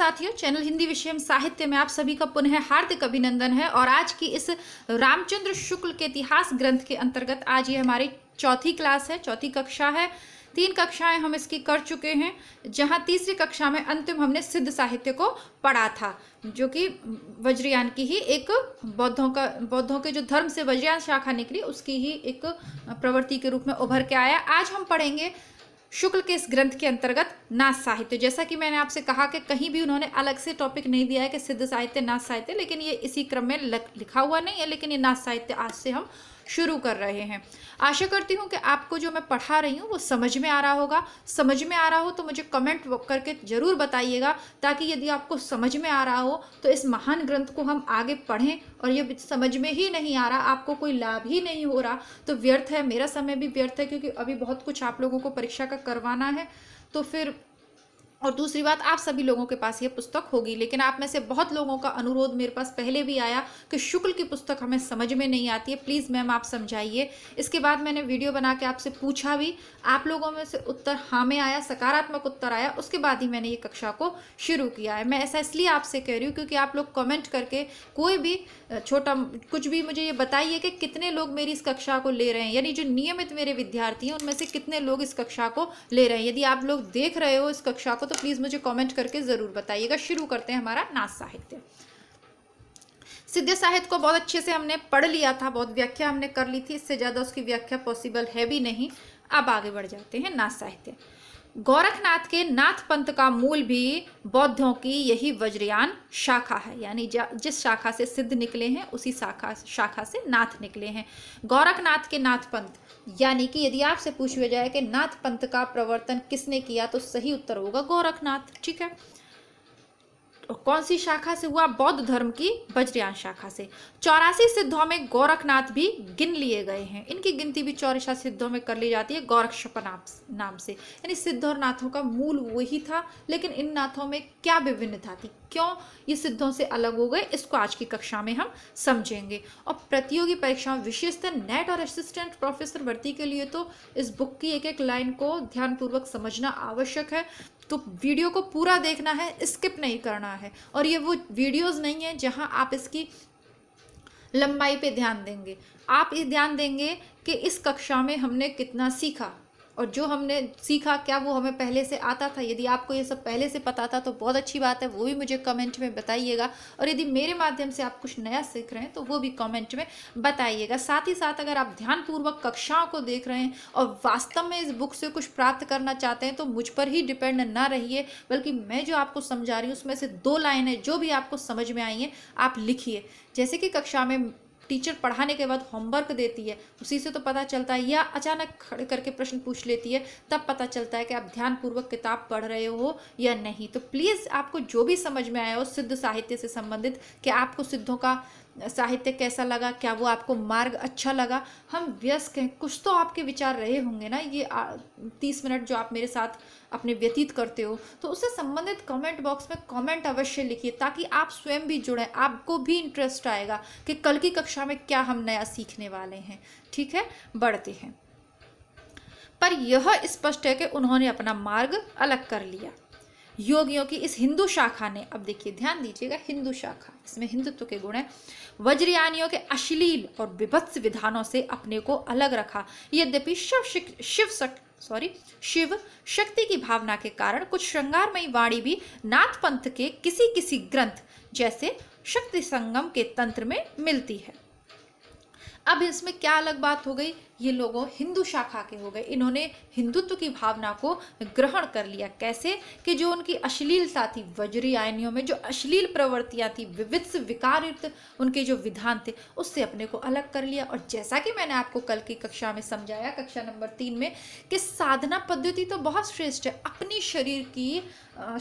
साथियों चैनल हिंदी विषय साहित्य में आप सभी का पुनः हार्दिक अभिनंदन है और आज की इस रामचंद्र शुक्ल के इतिहास ग्रंथ के अंतर्गत आज ये हमारी चौथी क्लास है चौथी कक्षा है तीन कक्षाएं हम इसकी कर चुके हैं जहां तीसरी कक्षा में अंतिम हमने सिद्ध साहित्य को पढ़ा था जो कि वज्रयान की ही एक बौद्धों का बौद्धों के जो धर्म से वज्रयान शाखा निकली उसकी ही एक प्रवृत्ति के रूप में उभर के आया आज हम पढ़ेंगे शुक्ल के इस ग्रंथ के अंतर्गत नाथ साहित्य जैसा कि मैंने आपसे कहा कि कहीं भी उन्होंने अलग से टॉपिक नहीं दिया है कि सिद्ध साहित्य नाथ साहित्य लेकिन ये इसी क्रम में लिखा हुआ नहीं है लेकिन ये नाथ साहित्य आज से हम शुरू कर रहे हैं आशा करती हूँ कि आपको जो मैं पढ़ा रही हूँ वो समझ में आ रहा होगा समझ में आ रहा हो तो मुझे कमेंट करके ज़रूर बताइएगा ताकि यदि आपको समझ में आ रहा हो तो इस महान ग्रंथ को हम आगे पढ़ें और ये समझ में ही नहीं आ रहा आपको कोई लाभ ही नहीं हो रहा तो व्यर्थ है मेरा समय भी व्यर्थ है क्योंकि अभी बहुत कुछ आप लोगों को परीक्षा का करवाना है तो फिर और दूसरी बात आप सभी लोगों के पास ये पुस्तक होगी लेकिन आप में से बहुत लोगों का अनुरोध मेरे पास पहले भी आया कि शुक्ल की पुस्तक हमें समझ में नहीं आती है प्लीज़ मैम आप समझाइए इसके बाद मैंने वीडियो बना के आपसे पूछा भी आप लोगों में से उत्तर हाँ में आया सकारात्मक उत्तर आया उसके बाद ही मैंने ये कक्षा को शुरू किया है मैं ऐसा इसलिए आपसे कह रही हूँ क्योंकि आप लोग कॉमेंट करके कोई भी छोटा कुछ भी मुझे ये बताइए कि कितने लोग मेरी इस कक्षा को ले रहे हैं यानी जो नियमित मेरे विद्यार्थी हैं उनमें से कितने लोग इस कक्षा को ले रहे हैं यदि आप लोग देख रहे हो इस कक्षा को तो प्लीज़ मुझे कमेंट करके ज़रूर बताइएगा शुरू करते हैं हमारा नाच साहित्य सिद्ध साहित्य को बहुत अच्छे से हमने पढ़ लिया था बहुत व्याख्या हमने कर ली थी इससे ज़्यादा उसकी व्याख्या पॉसिबल है भी नहीं अब आगे बढ़ जाते हैं नाथ साहित्य गोरखनाथ के नाथ पंथ का मूल भी बौद्धों की यही वज्रयान शाखा है यानी जिस शाखा से सिद्ध निकले हैं उसी शाखा शाखा से नाथ निकले हैं गोरखनाथ के नाथ पंथ यानी कि यदि आपसे लिया जाए कि नाथ पंथ का प्रवर्तन किसने किया तो सही उत्तर होगा गोरखनाथ ठीक है और कौन सी शाखा से हुआ बौद्ध धर्म की बज्रयान शाखा से चौरासी सिद्धों में गोरखनाथ भी गिन लिए गए हैं इनकी गिनती भी चौरासी सिद्धों में कर ली जाती है गोरक्षप नाम नाम से यानी सिद्ध और नाथों का मूल वही था लेकिन इन नाथों में क्या विभिन्नता थी क्यों ये सिद्धों से अलग हो गए इसको आज की कक्षा में हम समझेंगे और प्रतियोगी परीक्षाओं विशेषतः नेट और असिस्टेंट प्रोफेसर भर्ती के लिए तो इस बुक की एक एक लाइन को ध्यानपूर्वक समझना आवश्यक है तो वीडियो को पूरा देखना है स्किप नहीं करना है और ये वो वीडियोज़ नहीं है जहाँ आप इसकी लंबाई पे ध्यान देंगे आप ये ध्यान देंगे कि इस कक्षा में हमने कितना सीखा और जो हमने सीखा क्या वो हमें पहले से आता था यदि आपको ये सब पहले से पता था तो बहुत अच्छी बात है वो भी मुझे कमेंट में बताइएगा और यदि मेरे माध्यम से आप कुछ नया सीख रहे हैं तो वो भी कमेंट में बताइएगा साथ ही साथ अगर आप ध्यानपूर्वक कक्षाओं को देख रहे हैं और वास्तव में इस बुक से कुछ प्राप्त करना चाहते हैं तो मुझ पर ही डिपेंड ना रहिए बल्कि मैं जो आपको समझा रही हूँ उसमें से दो लाइनें जो भी आपको समझ में आई हैं आप लिखिए जैसे कि कक्षा में टीचर पढ़ाने के बाद होमवर्क देती है उसी से तो पता चलता है या अचानक खड़े करके प्रश्न पूछ लेती है तब पता चलता है कि आप ध्यानपूर्वक किताब पढ़ रहे हो या नहीं तो प्लीज़ आपको जो भी समझ में आया हो सिद्ध साहित्य से संबंधित कि आपको सिद्धों का साहित्य कैसा लगा क्या वो आपको मार्ग अच्छा लगा हम व्यस्क हैं कुछ तो आपके विचार रहे होंगे ना ये तीस मिनट जो आप मेरे साथ अपने व्यतीत करते हो तो उससे संबंधित कमेंट बॉक्स में कमेंट अवश्य लिखिए ताकि आप स्वयं भी जुड़ें आपको भी इंटरेस्ट आएगा कि कल की कक्षा में क्या हम नया सीखने वाले हैं ठीक है बढ़ते हैं पर यह स्पष्ट है कि उन्होंने अपना मार्ग अलग कर लिया योगियों की इस हिंदू शाखा ने अब देखिए ध्यान दीजिएगा हिंदू शाखा इसमें हिंदुत्व के गुण है वज्रयानियों के अश्लील और विभत्स विधानों से अपने को अलग रखा यद्यपि शिव शिव सॉरी शिव शक्ति की भावना के कारण कुछ श्रृंगारमयी वाणी भी नाथ पंथ के किसी किसी ग्रंथ जैसे शक्ति संगम के तंत्र में मिलती है अब इसमें क्या अलग बात हो गई ये लोगों हिंदू शाखा के हो गए इन्होंने हिंदुत्व की भावना को ग्रहण कर लिया कैसे कि जो उनकी अश्लीलता थी वज्री आयनियों में जो अश्लील प्रवृत्तियाँ थी विविध विकारित उनके जो विधान थे उससे अपने को अलग कर लिया और जैसा कि मैंने आपको कल की कक्षा में समझाया कक्षा नंबर तीन में कि साधना पद्धति तो बहुत श्रेष्ठ है अपनी शरीर की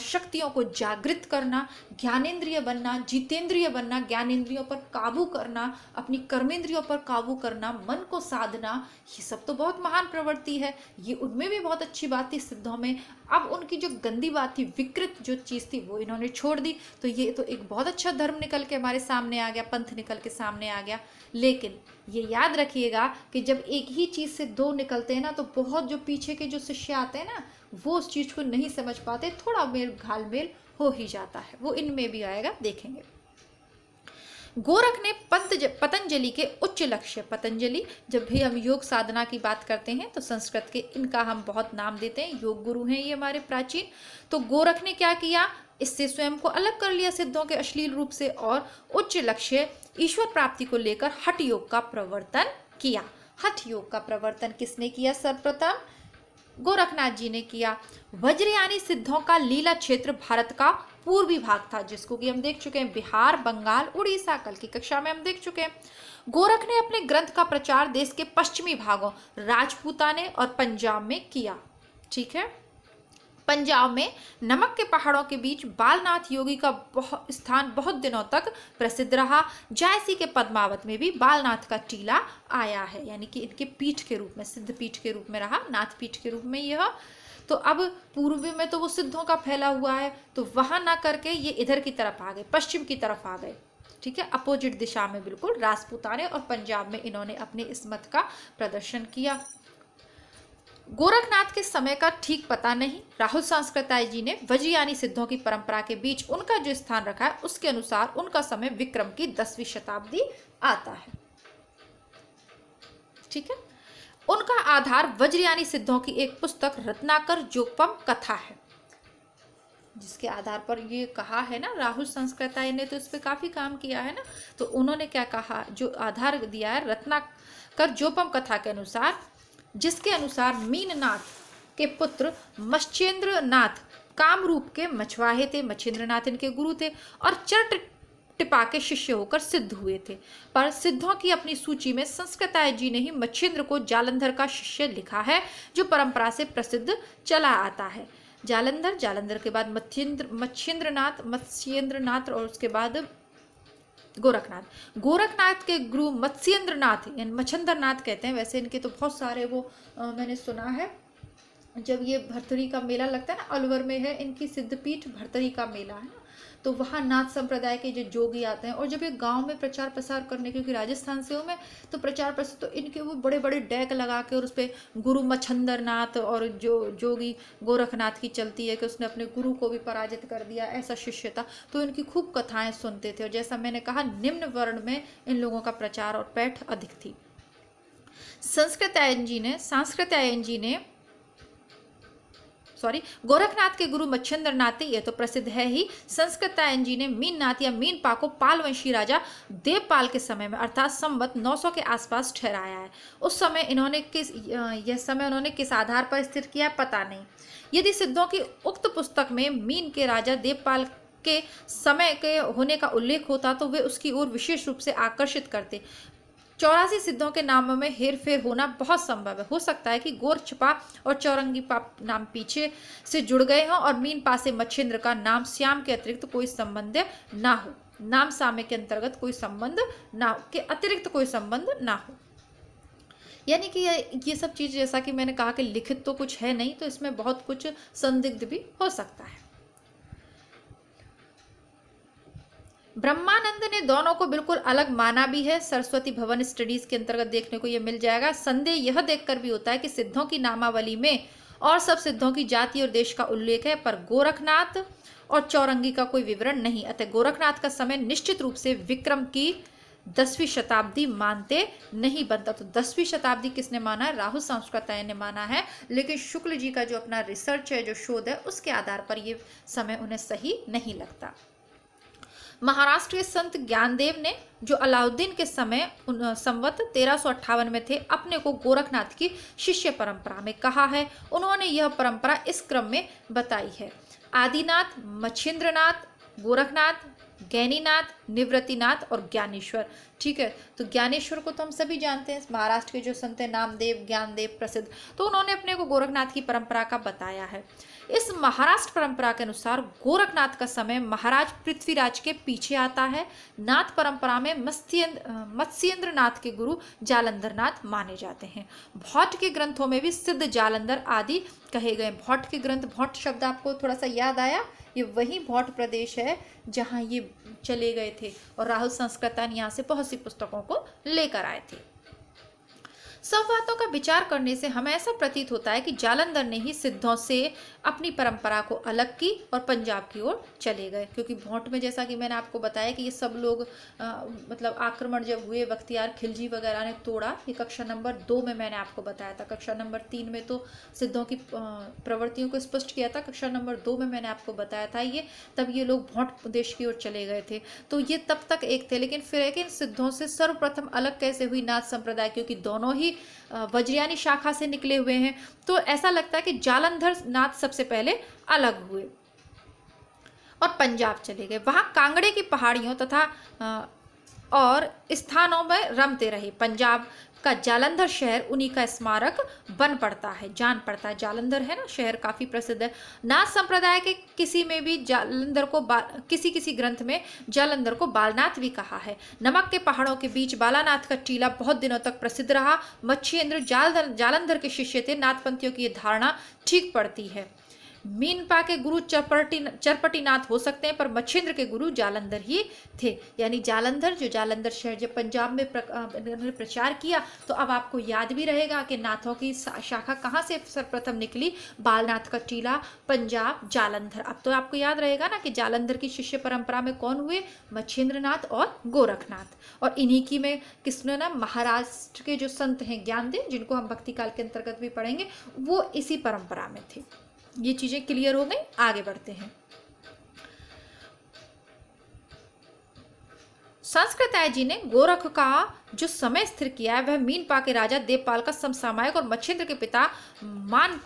शक्तियों को जागृत करना ज्ञानेन्द्रिय बनना जितेंद्रिय बनना ज्ञानेन्द्रियों पर काबू करना अपनी कर्मेंद्रियों पर काबू करना मन को साधना ये सब तो बहुत महान प्रवृत्ति है ये उनमें भी बहुत अच्छी बात थी सिद्धों में अब उनकी जो गंदी बात थी विकृत जो चीज़ थी वो इन्होंने छोड़ दी तो ये तो एक बहुत अच्छा धर्म निकल के हमारे सामने आ गया पंथ निकल के सामने आ गया लेकिन ये याद रखिएगा कि जब एक ही चीज़ से दो निकलते हैं ना तो बहुत जो पीछे के जो शिष्य आते हैं ना वो उस चीज़ को नहीं समझ पाते थोड़ा मेल घालमेल हो ही जाता है वो इनमें भी आएगा देखेंगे गोरख ने पंत पतंजलि के उच्च लक्ष्य पतंजलि जब भी हम योग साधना की बात करते हैं तो संस्कृत के इनका हम बहुत नाम देते हैं योग गुरु हैं ये हमारे प्राचीन तो गोरख ने क्या किया इससे स्वयं को अलग कर लिया सिद्धों के अश्लील रूप से और उच्च लक्ष्य ईश्वर प्राप्ति को लेकर हठ योग का प्रवर्तन किया हठ योग का प्रवर्तन किसने किया सर्वप्रथम गोरखनाथ जी ने किया वज्रयानी सिद्धों का लीला क्षेत्र भारत का पूर्वी भाग था जिसको कि हम देख चुके हैं बिहार बंगाल उड़ीसा कल की कक्षा में हम देख चुके हैं गोरख ने अपने ग्रंथ का प्रचार देश के पश्चिमी भागों राजपूताने और पंजाब में किया ठीक है पंजाब में नमक के पहाड़ों के बीच बालनाथ योगी का बहुत स्थान बहुत दिनों तक प्रसिद्ध रहा जायसी के पद्मावत में भी बालनाथ का टीला आया है यानी कि इनके पीठ के रूप में सिद्ध पीठ के रूप में रहा नाथ पीठ के रूप में यह तो अब पूर्व में तो वो सिद्धों का फैला हुआ है तो वहाँ ना करके ये इधर की तरफ आ गए पश्चिम की तरफ आ गए ठीक है अपोजिट दिशा में बिल्कुल राजपूताने और पंजाब में इन्होंने अपने इस मत का प्रदर्शन किया गोरखनाथ के समय का ठीक पता नहीं राहुल सांस्कृताय जी ने वज्रयानी सिद्धों की परंपरा के बीच उनका जो स्थान रखा है उसके अनुसार उनका समय विक्रम की दसवीं शताब्दी आता है ठीक है उनका आधार वज्रयानी सिद्धों की एक पुस्तक रत्नाकर जोपम कथा है जिसके आधार पर ये कहा है ना राहुल संस्कृताय ने तो इस पर काफ़ी काम किया है ना तो उन्होंने क्या कहा जो आधार दिया है रत्नाकर जोपम कथा के अनुसार जिसके अनुसार मीननाथ के पुत्र मश्चेंद्र नाथ कामरूप के मछवाहे थे नाथ इनके गुरु थे और चट टिपा के शिष्य होकर सिद्ध हुए थे पर सिद्धों की अपनी सूची में संस्कृताय जी ने ही मच्छेंद्र को जालंधर का शिष्य लिखा है जो परंपरा से प्रसिद्ध चला आता है जालंधर जालंधर के बाद मच्छिंद्र मच्छेंद्रनाथ मत्स्येंद्रनाथ और उसके बाद गोरखनाथ गोरखनाथ के गुरु मत्स्येंद्र नाथ यानी मच्छंद्र नाथ कहते हैं वैसे इनके तो बहुत सारे वो आ, मैंने सुना है जब ये भरतरी का मेला लगता है ना अलवर में है इनकी सिद्धपीठ भरतरी का मेला है तो वहाँ नाथ संप्रदाय के जो जोगी आते हैं और जब ये गाँव में प्रचार प्रसार करने क्योंकि राजस्थान से हूँ मैं तो प्रचार प्रसार तो इनके वो बड़े बड़े डैक लगा के और उस पर गुरु मच्छंदर नाथ और जो जोगी गोरखनाथ की चलती है कि उसने अपने गुरु को भी पराजित कर दिया ऐसा शिष्य था तो इनकी खूब कथाएँ सुनते थे और जैसा मैंने कहा निम्न वर्ण में इन लोगों का प्रचार और पैठ अधिक थी संस्कृत आयन जी ने सांस्कृत आयन जी ने सॉरी गोरखनाथ के गुरु मच्छेंद्र नाथ ये तो प्रसिद्ध है ही संस्कृत जी ने मीन नाथ या मीन पा को पालवंशी राजा देवपाल के समय में अर्थात संवत 900 के आसपास ठहराया है उस समय इन्होंने किस यह समय उन्होंने किस आधार पर स्थिर किया पता नहीं यदि सिद्धों की उक्त पुस्तक में मीन के राजा देवपाल के समय के होने का उल्लेख होता तो वे उसकी ओर विशेष रूप से आकर्षित करते चौरासी सिद्धों के नामों में हेर फेर होना बहुत संभव है हो सकता है कि गोर छपा और चौरंगी पाप नाम पीछे से जुड़ गए हों और मीन पासे मच्छिन्द्र का नाम श्याम के अतिरिक्त कोई संबंध ना हो नाम सामे के अंतर्गत कोई संबंध ना हो के अतिरिक्त कोई संबंध ना हो यानी कि ये सब चीज़ जैसा कि मैंने कहा कि लिखित तो कुछ है नहीं तो इसमें बहुत कुछ संदिग्ध भी हो सकता है ब्रह्मानंद ने दोनों को बिल्कुल अलग माना भी है सरस्वती भवन स्टडीज के अंतर्गत देखने को यह मिल जाएगा संदेह यह देखकर भी होता है कि सिद्धों की नामावली में और सब सिद्धों की जाति और देश का उल्लेख है पर गोरखनाथ और चौरंगी का कोई विवरण नहीं अतः गोरखनाथ का समय निश्चित रूप से विक्रम की दसवीं शताब्दी मानते नहीं बनता तो दसवीं शताब्दी किसने माना है राहुल संस्कृताय ने माना है लेकिन शुक्ल जी का जो अपना रिसर्च है जो शोध है उसके आधार पर ये समय उन्हें सही नहीं लगता महाराष्ट्र के संत ज्ञानदेव ने जो अलाउद्दीन के समय संवत तेरह में थे अपने को गोरखनाथ की शिष्य परंपरा में कहा है उन्होंने यह परंपरा इस क्रम में बताई है आदिनाथ मच्छिंद्रनाथ गोरखनाथ गैनीनाथ निवृत्तिनाथ और ज्ञानेश्वर ठीक है तो ज्ञानेश्वर को तो हम सभी जानते हैं महाराष्ट्र के जो संत हैं नामदेव ज्ञानदेव प्रसिद्ध तो उन्होंने अपने को गोरखनाथ की परंपरा का बताया है इस महाराष्ट्र परंपरा के अनुसार गोरखनाथ का समय महाराज पृथ्वीराज के पीछे आता है नाथ परंपरा में मत्स्येंद्र नाथ के गुरु जालंधर नाथ माने जाते हैं भौट के ग्रंथों में भी सिद्ध जालंधर आदि कहे गए भौट के ग्रंथ भौट शब्द आपको थोड़ा सा याद आया ये वही भौट प्रदेश है जहाँ ये चले गए थे और राहुल संस्कृतन यहाँ से बहुत सी पुस्तकों को लेकर आए थे संवादों का विचार करने से हमें ऐसा प्रतीत होता है कि जालंधर ने ही सिद्धों से अपनी परंपरा को अलग की और पंजाब की ओर चले गए क्योंकि भोंट में जैसा कि मैंने आपको बताया कि ये सब लोग आ, मतलब आक्रमण जब हुए बख्तियार खिलजी वगैरह ने तोड़ा ये कक्षा नंबर दो में मैंने आपको बताया था कक्षा नंबर तीन में तो सिद्धों की प्रवृत्तियों को स्पष्ट किया था कक्षा नंबर दो में मैंने आपको बताया था ये तब ये लोग भोंट देश की ओर चले गए थे तो ये तब तक एक थे लेकिन फिर एक सिद्धों से सर्वप्रथम अलग कैसे हुई नाथ संप्रदाय क्योंकि दोनों ही वज्रियानी शाखा से निकले हुए हैं तो ऐसा लगता है कि जालंधर नाथ सबसे पहले अलग हुए और पंजाब चले गए वहाँ कांगड़े की पहाड़ियों तथा और स्थानों में रमते रहे पंजाब का जालंधर शहर उन्हीं का स्मारक बन पड़ता है जान पड़ता है जालंधर है ना शहर काफ़ी प्रसिद्ध है नाथ संप्रदाय के किसी में भी जालंधर को किसी किसी ग्रंथ में जालंधर को बालनाथ भी कहा है नमक के पहाड़ों के बीच बालानाथ का टीला बहुत दिनों तक प्रसिद्ध रहा मच्छी इंद्र जालंधर के शिष्य थे नाथपंथियों की यह धारणा ठीक पड़ती है मीनपा के गुरु चरपटी चरपटीनाथ हो सकते हैं पर मच्छिंद्र के गुरु जालंधर ही थे यानी जालंधर जो जालंधर शहर जब पंजाब में प्रचार किया तो अब आपको याद भी रहेगा कि नाथों की शाखा कहाँ से सर्वप्रथम निकली बालनाथ का टीला पंजाब जालंधर अब तो आपको याद रहेगा ना कि जालंधर की शिष्य परंपरा में कौन हुए मच्छिंद्र और गोरखनाथ और इन्हीं की में किसने ना महाराष्ट्र के जो संत हैं ज्ञानदेव जिनको हम भक्ति काल के अंतर्गत भी पढ़ेंगे वो इसी परंपरा में थे ये चीज़ें क्लियर हो गई आगे बढ़ते हैं आय जी ने गोरख का जो समय स्थिर किया है वह मीनपा के राजा देवपाल का समसामायिक और मच्छिंद्र के पिता मान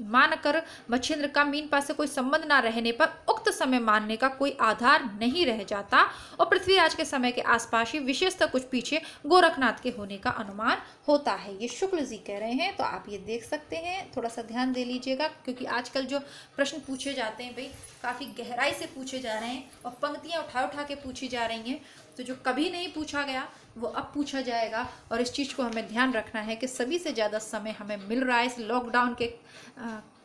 मानकर मच्छिंद्र का मीन पास से कोई संबंध ना रहने पर उक्त समय मानने का कोई आधार नहीं रह जाता और पृथ्वीराज के समय के आसपास ही विशेषतः कुछ पीछे गोरखनाथ के होने का अनुमान होता है ये शुक्ल जी कह रहे हैं तो आप ये देख सकते हैं थोड़ा सा ध्यान दे लीजिएगा क्योंकि आजकल जो प्रश्न पूछे जाते हैं भाई काफ़ी गहराई से पूछे जा रहे हैं और पंक्तियाँ उठा उठा के पूछी जा रही हैं तो जो कभी नहीं पूछा गया वो अब पूछा जाएगा और इस चीज़ को हमें ध्यान रखना है कि सभी से ज़्यादा समय हमें मिल रहा है इस लॉकडाउन के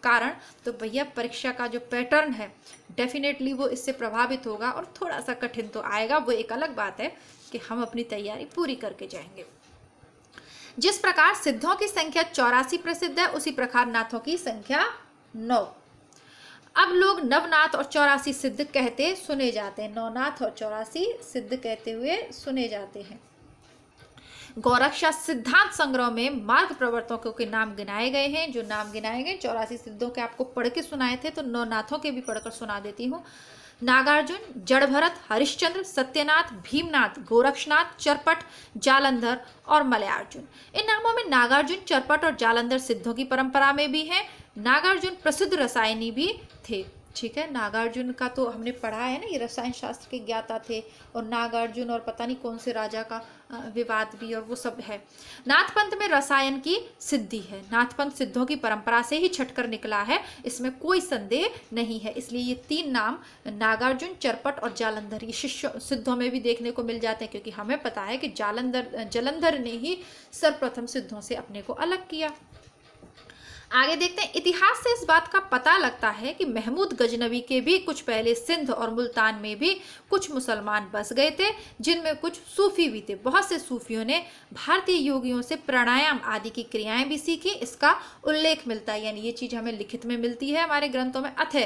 कारण तो भैया परीक्षा का जो पैटर्न है डेफिनेटली वो इससे प्रभावित होगा और थोड़ा सा कठिन तो आएगा वो एक अलग बात है कि हम अपनी तैयारी पूरी करके जाएंगे जिस प्रकार सिद्धों की संख्या चौरासी प्रसिद्ध है उसी प्रकार नाथों की संख्या नौ अब लोग नवनाथ और चौरासी सिद्ध कहते सुने जाते हैं नवनाथ और चौरासी सिद्ध कहते हुए सुने जाते हैं गौरक्षा सिद्धांत संग्रह में मार्ग प्रवर्तकों के नाम गिनाए गए हैं जो नाम गिनाए गए चौरासी सिद्धों के आपको पढ़ के सुनाए थे तो नौनाथों के भी पढ़कर सुना देती हूँ नागार्जुन जड़भरत हरिश्चंद्र सत्यनाथ भीमनाथ गोरक्षनाथ चरपट जालंधर और मलयार्जुन इन नामों में नागार्जुन चरपट और जालंधर सिद्धों की परंपरा में भी है नागार्जुन प्रसिद्ध रसायनी भी थे ठीक है नागार्जुन का तो हमने पढ़ा है ना ये रसायन शास्त्र के ज्ञाता थे और नागार्जुन और पता नहीं कौन से राजा का विवाद भी और वो सब है नाथपंथ में रसायन की सिद्धि है नाथपंथ सिद्धों की परंपरा से ही छटकर निकला है इसमें कोई संदेह नहीं है इसलिए ये तीन नाम नागार्जुन चरपट और जालंधर ये शिष्य सिद्धों में भी देखने को मिल जाते हैं क्योंकि हमें पता है कि जालंधर जालंधर ने ही सर्वप्रथम सिद्धों से अपने को अलग किया आगे देखते हैं इतिहास से इस बात का पता लगता है कि महमूद गजनवी के भी कुछ पहले सिंध और मुल्तान में भी कुछ मुसलमान बस गए थे जिनमें कुछ सूफी भी थे बहुत से सूफियों ने भारतीय योगियों से प्राणायाम आदि की क्रियाएं भी सीखी इसका उल्लेख मिलता है यानी ये चीज़ हमें लिखित में मिलती है हमारे ग्रंथों में अथे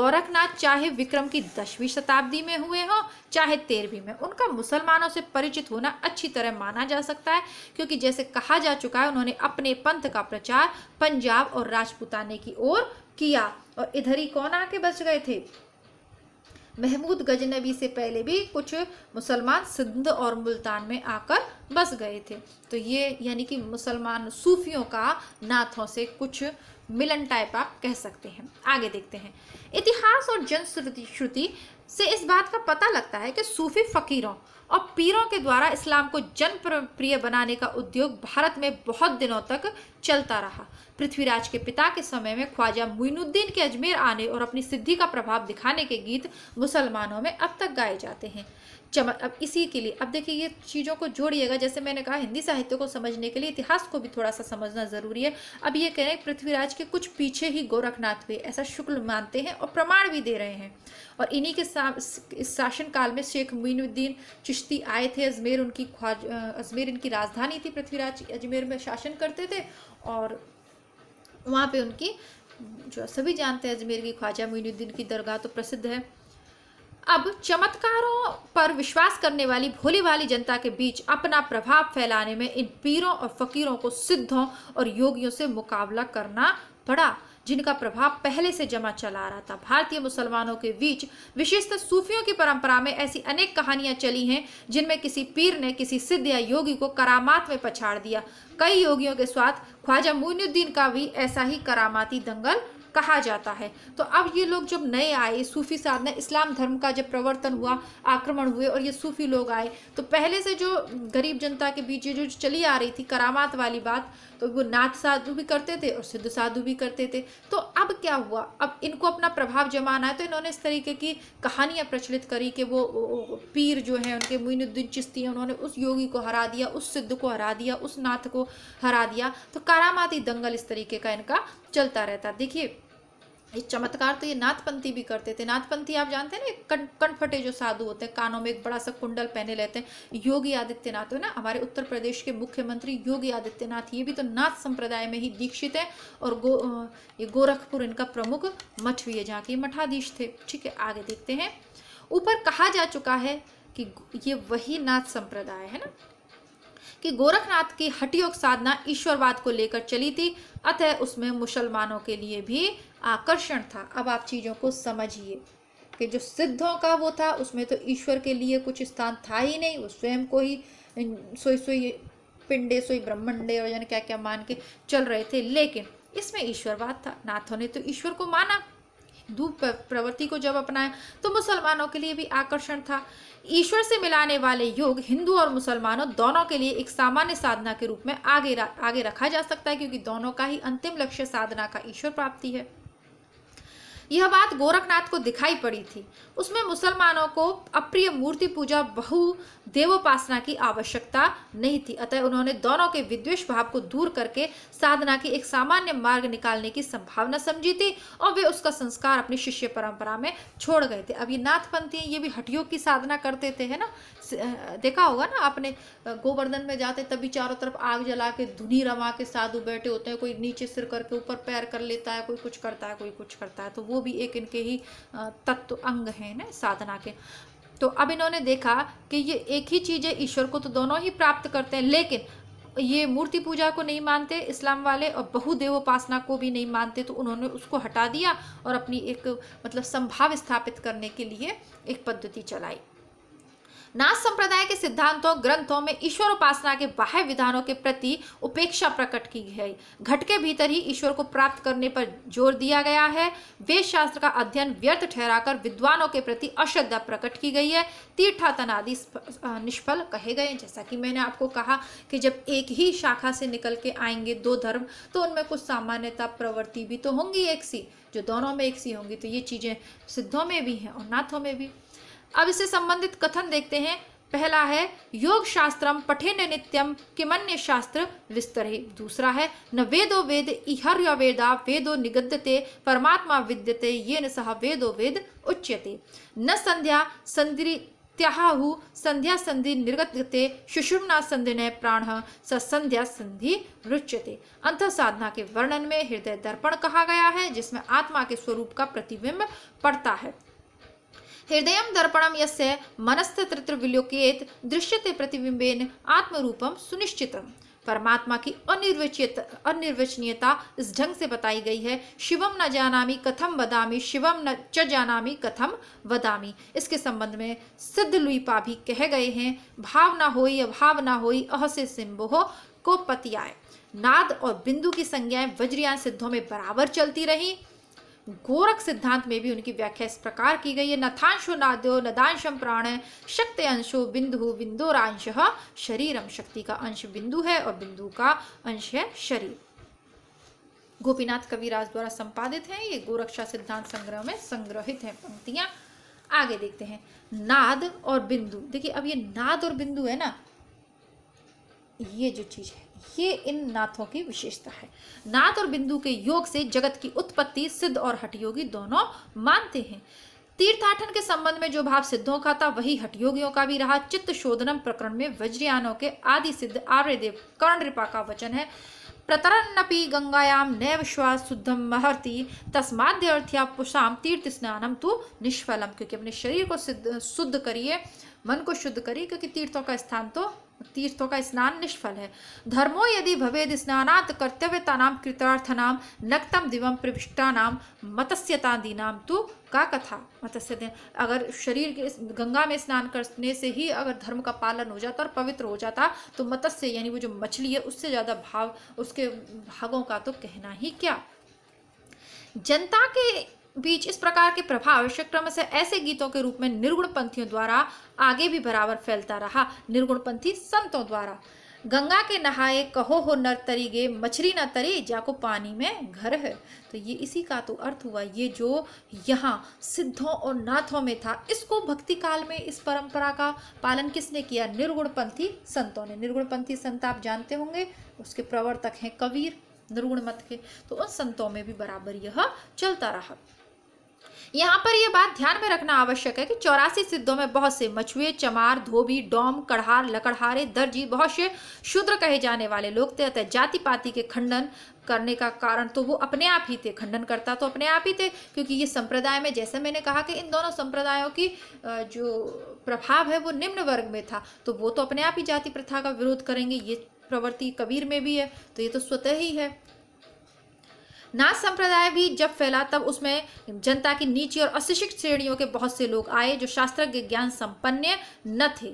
गोरखनाथ चाहे विक्रम की दसवीं शताब्दी में हुए हों चाहे तेरहवीं में उनका मुसलमानों से परिचित होना अच्छी तरह माना जा सकता है क्योंकि जैसे कहा जा चुका है उन्होंने अपने पंथ का प्रचार पंजाब बचाव और राजपुताने की ओर किया और इधर ही कौन आके बच गए थे महमूद गजनबी से पहले भी कुछ मुसलमान सिंध और मुल्तान में आकर बस गए थे तो ये यानी कि मुसलमान सूफियों का नाथों से कुछ मिलन टाइप आप कह सकते हैं आगे देखते हैं इतिहास और जनश्रुति श्रुति से इस बात का पता लगता है कि सूफी फ़कीरों और पीरों के द्वारा इस्लाम को जनप्रिय बनाने का उद्योग भारत में बहुत दिनों तक चलता रहा पृथ्वीराज के पिता के समय में ख्वाजा मोइनुद्दीन के अजमेर आने और अपनी सिद्धि का प्रभाव दिखाने के गीत मुसलमानों में अब तक गाए जाते हैं चमक अब इसी के लिए अब देखिए ये चीज़ों को जोड़िएगा जैसे मैंने कहा हिंदी साहित्य को समझने के लिए इतिहास को भी थोड़ा सा समझना ज़रूरी है अब ये कह रहे हैं पृथ्वीराज के कुछ पीछे ही गोरखनाथ हुए ऐसा शुक्ल मानते हैं और प्रमाण भी दे रहे हैं और इन्हीं के सा, शासन काल में शेख मीनुद्दीन चिश्ती आए थे अजमेर उनकी ख्वाज अजमेर इनकी राजधानी थी पृथ्वीराज अजमेर में शासन करते थे और वहाँ पर उनकी जो सभी जानते हैं अजमेर की ख्वाजा मीनुद्दीन की दरगाह तो प्रसिद्ध है अब चमत्कारों पर विश्वास करने वाली भोली वाली जनता के बीच अपना प्रभाव फैलाने में इन पीरों और फकीरों को सिद्धों और योगियों से मुकाबला करना पड़ा जिनका प्रभाव पहले से जमा चला रहा था भारतीय मुसलमानों के बीच विशेषतः सूफियों की परंपरा में ऐसी अनेक कहानियां चली हैं जिनमें किसी पीर ने किसी सिद्ध या योगी को करामात में पछाड़ दिया कई योगियों के साथ ख्वाजा मोइनुद्दीन का भी ऐसा ही करामाती दंगल कहा जाता है तो अब ये लोग जब नए आए सूफ़ी साधना इस्लाम धर्म का जब प्रवर्तन हुआ आक्रमण हुए और ये सूफ़ी लोग आए तो पहले से जो गरीब जनता के बीच ये जो चली आ रही थी करामात वाली बात तो वो नाथ साधु भी करते थे और सिद्ध साधु भी करते थे तो अब क्या हुआ अब इनको अपना प्रभाव जमाना है तो इन्होंने इस तरीके की कहानियाँ प्रचलित करी कि वो पीर जो हैं उनके मुइनुद्दीन चिश्ती हैं उन्होंने उस योगी को हरा दिया उस सिद्ध को हरा दिया उस नाथ को हरा दिया तो करामाती दंगल इस तरीके का इनका चलता रहता देखिए इस चमत्कार तो ये नाथपंथी भी करते थे नाथपंथी आप जानते हैं ना कनफटे जो साधु होते हैं कानों में एक बड़ा सा कुंडल पहने लेते हैं योगी आदित्यनाथ है ना हमारे उत्तर प्रदेश के मुख्यमंत्री योगी आदित्यनाथ ये भी तो नाथ संप्रदाय में ही दीक्षित है और गो ये गोरखपुर इनका प्रमुख मठ भी है जहाँ के मठाधीश थे ठीक है आगे देखते हैं ऊपर कहा जा चुका है कि ये वही नाथ संप्रदाय है ना कि गोरखनाथ की हटियोग साधना ईश्वरवाद को लेकर चली थी अतः उसमें मुसलमानों के लिए भी आकर्षण था अब आप चीज़ों को समझिए कि जो सिद्धों का वो था उसमें तो ईश्वर के लिए कुछ स्थान था ही नहीं वो स्वयं को ही सोई सोई पिंडे सोई ब्रह्मंडे और यानी क्या क्या मान के चल रहे थे लेकिन इसमें ईश्वरवाद था नाथों ने तो ईश्वर को माना हिंदू प्रवृत्ति को जब अपनाया तो मुसलमानों के लिए भी आकर्षण था ईश्वर से मिलाने वाले योग हिंदू और मुसलमानों दोनों के लिए एक सामान्य साधना के रूप में आगे आगे रखा जा सकता है क्योंकि दोनों का ही अंतिम लक्ष्य साधना का ईश्वर प्राप्ति है यह बात गोरखनाथ को दिखाई पड़ी थी उसमें मुसलमानों को अप्रिय मूर्ति पूजा बहु देवोपासना की आवश्यकता नहीं थी अतः उन्होंने दोनों के विद्वेश भाव को दूर करके साधना की एक सामान्य मार्ग निकालने की संभावना समझी थी और वे उसका संस्कार अपनी शिष्य परंपरा में छोड़ गए थे अब ये नाथपंथी ये भी हटियों की साधना करते थे है ना देखा होगा ना आपने गोवर्धन में जाते तभी चारों तरफ आग जला के धुनी रमा के साधु बैठे होते हैं कोई नीचे सिर करके ऊपर पैर कर लेता है कोई कुछ करता है कोई कुछ करता है तो वो भी एक इनके ही तत्व अंग है ना साधना के तो अब इन्होंने देखा कि ये एक ही चीज़ है ईश्वर को तो दोनों ही प्राप्त करते हैं लेकिन ये मूर्ति पूजा को नहीं मानते इस्लाम वाले और बहुदेवोपासना को भी नहीं मानते तो उन्होंने उसको हटा दिया और अपनी एक मतलब संभाव स्थापित करने के लिए एक पद्धति चलाई नाथ संप्रदाय के सिद्धांतों ग्रंथों में ईश्वर उपासना के बाह्य विधानों के प्रति उपेक्षा प्रकट की है घट के भीतर ही ईश्वर को प्राप्त करने पर जोर दिया गया है वेद शास्त्र का अध्ययन व्यर्थ ठहराकर विद्वानों के प्रति अश्रद्धा प्रकट की गई है तीर्थातन आदि निष्फल कहे गए जैसा कि मैंने आपको कहा कि जब एक ही शाखा से निकल के आएंगे दो धर्म तो उनमें कुछ सामान्यता प्रवृत्ति भी तो होंगी एक सी जो दोनों में एक सी होंगी तो ये चीज़ें सिद्धों में भी हैं और नाथों में भी अब इससे संबंधित कथन देखते हैं पहला है योग शास्त्रम पठेन नित्यम किमन्य शास्त्र विस्तरे दूसरा है न वेदो वेद इहर वेदा वेदो निगद्यते परमात्मा विद्यते ये न सह वेदो वेद उच्यते न संध्या संधि त्याहु संध्या संधि निर्गत्यते सुषुमना संधि ने प्राण संध्या संधि रुच्यते अंत साधना के वर्णन में हृदय दर्पण कहा गया है जिसमें आत्मा के स्वरूप का प्रतिबिंब पड़ता है हृदय दर्पणम यस्य तृत्र विलोकियत दृश्यते प्रतिबिंबेन आत्मरूपम सुनिश्चितम परमात्मा की अनिर्वचित अनिर्वचनीयता इस ढंग से बताई गई है शिवम न जानामी कथम वदामी शिवम न च जानामी कथम वदामी इसके संबंध में सिद्ध लुईपा भी कह गए हैं भाव ना हो अभाव ना हो अह से सिम्बोह को पतियाए नाद और बिंदु की संज्ञाएं वज्रयान सिद्धों में बराबर चलती रहीं गोरख सिद्धांत में भी उनकी व्याख्या इस प्रकार की गई है नथांशो नाद्यो नदांशम प्राण शक्ति अंशो बिंदु बिंदुरांश शरीरम शक्ति का अंश बिंदु है और बिंदु का अंश है शरीर गोपीनाथ कविराज द्वारा संपादित है ये गोरक्षा सिद्धांत संग्रह में संग्रहित है पंक्तियां आगे देखते हैं नाद और बिंदु देखिए अब ये नाद और बिंदु है ना ये जो चीज़ है ये इन नाथों की विशेषता है नाथ और बिंदु के योग से जगत की उत्पत्ति सिद्ध और हटयोगी दोनों मानते हैं तीर्थाटन के संबंध में जो भाव सिद्धों का था वही हटयोगियों का भी रहा चित्त शोधनम प्रकरण में वज्रयानों के आदि सिद्ध आर्यदेव कर्णरिपा का वचन है प्रतरन्नपि गंगायाम नैव श्वास शुद्धम महर्ति तस्माद्यर्थ्या पुषाम तीर्थ स्नानम तो निष्फलम क्योंकि अपने शरीर को सिद्ध शुद्ध करिए मन को शुद्ध करिए क्योंकि तीर्थों का स्थान तो तीर्थों का स्नान निष्फल है धर्मो यदि भवेद स्नानात् कर्तव्यता नाम कृतार्थनाम नक्तम दिवम प्रविष्टा नाम मत्स्यतादी नाम तो का कथा मत्स्य अगर शरीर के गंगा में स्नान करने से ही अगर धर्म का पालन हो जाता और पवित्र हो जाता तो मत्स्य यानी वो जो मछली है उससे ज़्यादा भाव उसके भागों का तो कहना ही क्या जनता के बीच इस प्रकार के प्रभाव आवश्यक क्रम से ऐसे गीतों के रूप में निर्गुण पंथियों द्वारा आगे भी बराबर फैलता रहा निर्गुणपंथी संतों द्वारा गंगा के नहाए कहो हो नर तरी गे मछली न तरी जाको पानी में घर है तो ये इसी का तो अर्थ हुआ ये जो यहाँ सिद्धों और नाथों में था इसको भक्ति काल में इस परंपरा का पालन किसने किया निर्गुणपंथी संतों ने निर्गुणपंथी संत आप जानते होंगे उसके प्रवर्तक हैं कबीर निर्गुण मत के तो उन संतों में भी बराबर यह चलता रहा यहाँ पर यह बात ध्यान में रखना आवश्यक है कि चौरासी सिद्धों में बहुत से मछुए चमार धोबी डोम कढ़ार लकड़हारे दर्जी बहुत से शूद्र कहे जाने वाले लोग थे अतः जाति पाति के खंडन करने का कारण तो वो अपने आप ही थे खंडन करता तो अपने आप ही थे क्योंकि ये संप्रदाय में जैसे मैंने कहा कि इन दोनों संप्रदायों की जो प्रभाव है वो निम्न वर्ग में था तो वो तो अपने आप ही जाति प्रथा का विरोध करेंगे ये प्रवृत्ति कबीर में भी है तो ये तो स्वतः ही है नाथ संप्रदाय भी जब फैला तब उसमें जनता की नीची और अशिक्षित श्रेणियों के बहुत से लोग आए जो शास्त्रज्ञ ज्ञान संपन्न न थे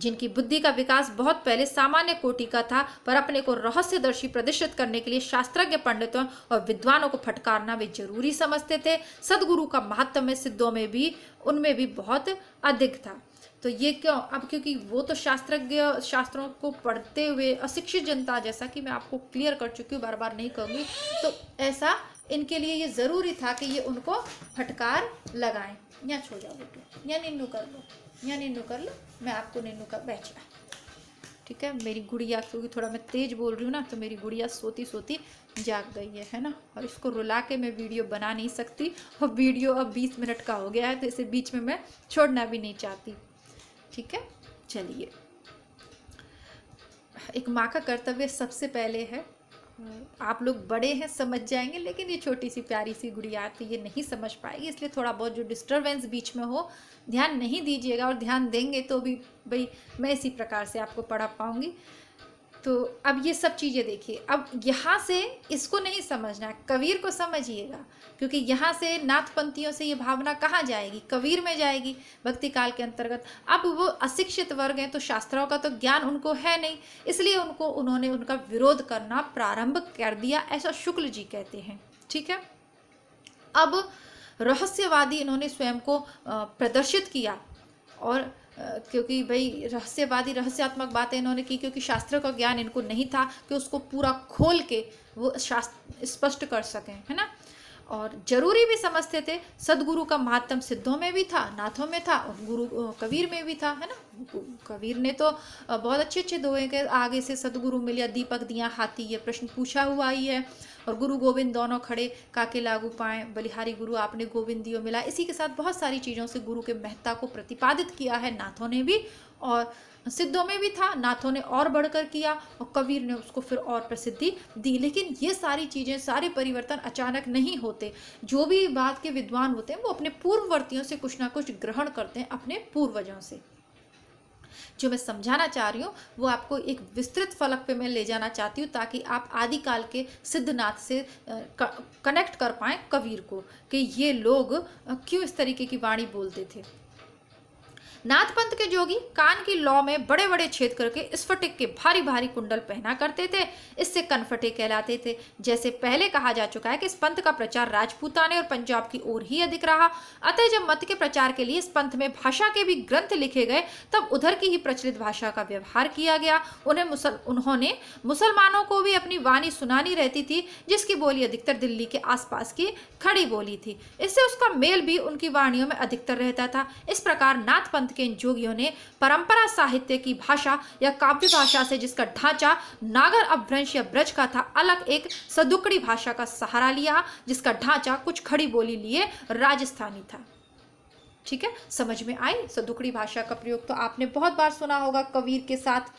जिनकी बुद्धि का विकास बहुत पहले सामान्य कोटि का था पर अपने को रहस्यदर्शी प्रदर्शित करने के लिए शास्त्रज्ञ पंडितों और विद्वानों को फटकारना वे जरूरी समझते थे सदगुरु का महत्व में सिद्धों में भी उनमें भी बहुत अधिक था तो ये क्यों अब क्योंकि वो तो शास्त्रज्ञ शास्त्रों को पढ़ते हुए अशिक्षित जनता जैसा कि मैं आपको क्लियर कर चुकी हूँ बार बार नहीं कहूँगी तो ऐसा इनके लिए ये ज़रूरी था कि ये उनको फटकार लगाएं या छो जाओ बेटे या निन्नू कर लो या निन्नू कर लो मैं आपको निन्नू का बेचना ठीक है मेरी गुड़िया क्योंकि थोड़ा मैं तेज़ बोल रही हूँ ना तो मेरी गुड़िया सोती सोती जाग गई है है ना और इसको रुला के मैं वीडियो बना नहीं सकती और वीडियो अब बीस मिनट का हो गया है तो इसे बीच में मैं छोड़ना भी नहीं चाहती ठीक है चलिए एक माँ का कर्तव्य सबसे पहले है आप लोग बड़े हैं समझ जाएंगे लेकिन ये छोटी सी प्यारी सी गुड़िया तो ये नहीं समझ पाएगी इसलिए थोड़ा बहुत जो डिस्टरबेंस बीच में हो ध्यान नहीं दीजिएगा और ध्यान देंगे तो भी भाई मैं इसी प्रकार से आपको पढ़ा पाऊंगी तो अब ये सब चीज़ें देखिए अब यहाँ से इसको नहीं समझना है कबीर को समझिएगा क्योंकि यहाँ से नाथपंथियों से ये भावना कहाँ जाएगी कबीर में जाएगी भक्ति काल के अंतर्गत अब वो अशिक्षित वर्ग हैं तो शास्त्रों का तो ज्ञान उनको है नहीं इसलिए उनको उन्होंने उनका विरोध करना प्रारंभ कर दिया ऐसा शुक्ल जी कहते हैं ठीक है अब रहस्यवादी इन्होंने स्वयं को प्रदर्शित किया और क्योंकि भाई रहस्यवादी रहस्यात्मक बातें इन्होंने की क्योंकि शास्त्र का ज्ञान इनको नहीं था कि उसको पूरा खोल के वो शास्त्र स्पष्ट कर सकें है ना और जरूरी भी समझते थे सदगुरु का महात्म सिद्धों में भी था नाथों में था और गुरु कबीर में भी था है ना कबीर ने तो बहुत अच्छे अच्छे दोहे के आगे से सदगुरु मिलिया दीपक दिया हाथी ये प्रश्न पूछा हुआ ही है और गुरु गोविंद दोनों खड़े काके लागू पाए बलिहारी गुरु आपने गोविंद दियो मिला इसी के साथ बहुत सारी चीज़ों से गुरु के महत्ता को प्रतिपादित किया है नाथों ने भी और सिद्धों में भी था नाथों ने और बढ़कर किया और कबीर ने उसको फिर और प्रसिद्धि दी लेकिन ये सारी चीज़ें सारे परिवर्तन अचानक नहीं होते जो भी बात के विद्वान होते हैं वो अपने पूर्ववर्तियों से कुछ ना कुछ ग्रहण करते हैं अपने पूर्वजों से जो मैं समझाना चाह रही हूँ वो आपको एक विस्तृत फलक पे मैं ले जाना चाहती हूँ ताकि आप आदिकाल के सिद्धनाथ से कनेक्ट कर पाएँ कबीर को कि ये लोग क्यों इस तरीके की वाणी बोलते थे नाथपंथ के जोगी कान की लौ में बड़े बड़े छेद करके स्फटिक के भारी भारी कुंडल पहना करते थे इससे कनफटे कहलाते थे जैसे पहले कहा जा चुका है कि इस पंथ का प्रचार राजपूताने और पंजाब की ओर ही अधिक रहा अतः जब मत के प्रचार के लिए इस पंथ में भाषा के भी ग्रंथ लिखे गए तब उधर की ही प्रचलित भाषा का व्यवहार किया गया उन्हें मुसल उन्होंने मुसलमानों को भी अपनी वाणी सुनानी रहती थी जिसकी बोली अधिकतर दिल्ली के आसपास की खड़ी बोली थी इससे उसका मेल भी उनकी वाणियों में अधिकतर रहता था इस प्रकार पंथ पंथ के इन जोगियों ने परंपरा साहित्य की भाषा या काव्य भाषा से जिसका ढांचा नागर अभ्रंश या ब्रज का था अलग एक सदुकड़ी भाषा का सहारा लिया जिसका ढांचा कुछ खड़ी बोली लिए राजस्थानी था ठीक है समझ में आई सदुकड़ी भाषा का प्रयोग तो आपने बहुत बार सुना होगा कबीर के साथ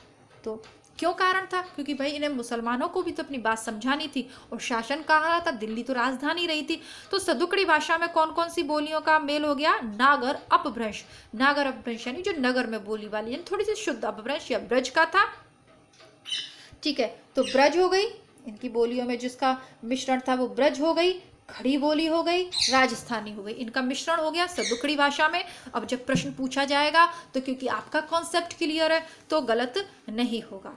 तो क्यों कारण था क्योंकि भाई इन्हें मुसलमानों को भी तो अपनी बात समझानी थी और शासन कहा था दिल्ली तो राजधानी रही थी तो सदुकड़ी भाषा में कौन कौन सी बोलियों का मेल हो गया नागर अपभ्रंश नागर अपभ्रंश यानी जो नगर में बोली वाली यानी थोड़ी सी शुद्ध अपभ्रंश या ब्रज का था ठीक है तो ब्रज हो गई इनकी बोलियों में जिसका मिश्रण था वो ब्रज हो गई खड़ी बोली हो गई राजस्थानी हो गई इनका मिश्रण हो गया सदुखड़ी भाषा में अब जब प्रश्न पूछा जाएगा तो क्योंकि आपका कॉन्सेप्ट क्लियर है तो गलत नहीं होगा